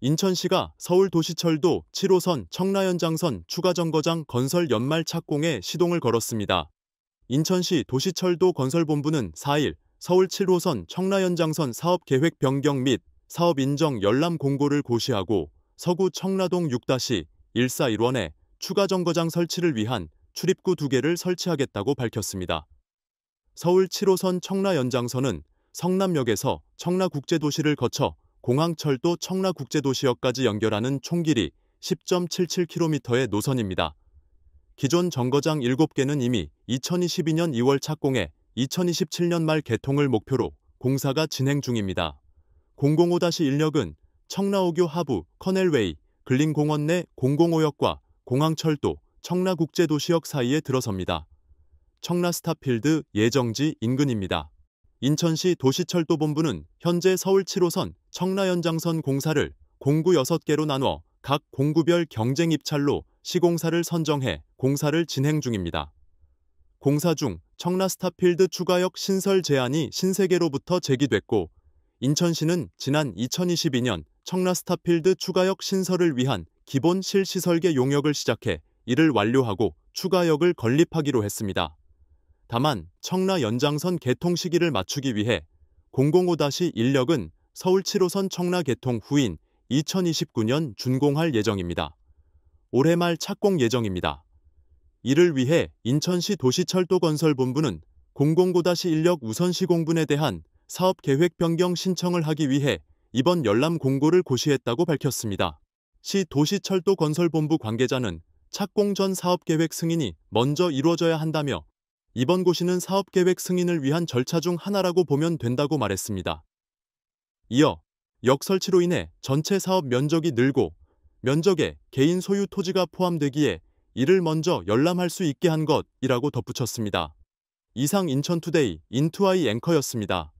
인천시가 서울도시철도 7호선 청라현장선 추가정거장 건설 연말 착공에 시동을 걸었습니다. 인천시 도시철도 건설본부는 4일 서울 7호선 청라현장선 사업 계획 변경 및 사업 인정 열람 공고를 고시하고 서구 청라동 6-141원에 추가정거장 설치를 위한 출입구 2개를 설치하겠다고 밝혔습니다. 서울 7호선 청라연장선은 성남역에서 청라국제도시를 거쳐 공항철도 청라국제도시역까지 연결하는 총길이 10.77km의 노선입니다. 기존 정거장 7개는 이미 2022년 2월 착공해 2027년 말 개통을 목표로 공사가 진행 중입니다. 005-1역은 청라오교 하부 커넬웨이 근린공원 내 005역과 공항철도 청라국제도시역 사이에 들어섭니다. 청라 스타필드 예정지 인근입니다. 인천시 도시철도본부는 현재 서울 7호선 청라연장선 공사를 공구 6개로 나눠 각 공구별 경쟁 입찰로 시공사를 선정해 공사를 진행 중입니다. 공사 중 청라 스타필드 추가역 신설 제안이 신세계로부터 제기됐고 인천시는 지난 2022년 청라 스타필드 추가역 신설을 위한 기본 실시설계 용역을 시작해 이를 완료하고 추가역을 건립하기로 했습니다. 다만 청라 연장선 개통 시기를 맞추기 위해 005-1역은 서울 7호선 청라 개통 후인 2029년 준공할 예정입니다. 올해 말 착공 예정입니다. 이를 위해 인천시 도시철도건설본부는 009-1역 우선 시공분에 대한 사업 계획 변경 신청을 하기 위해 이번 열람 공고를 고시했다고 밝혔습니다. 시 도시철도건설본부 관계자는 착공 전 사업 계획 승인이 먼저 이루어져야 한다며 이번 고시는 사업계획 승인을 위한 절차 중 하나라고 보면 된다고 말했습니다. 이어 역설치로 인해 전체 사업 면적이 늘고 면적에 개인 소유 토지가 포함되기에 이를 먼저 열람할 수 있게 한 것이라고 덧붙였습니다. 이상 인천투데이 인투아이 앵커였습니다.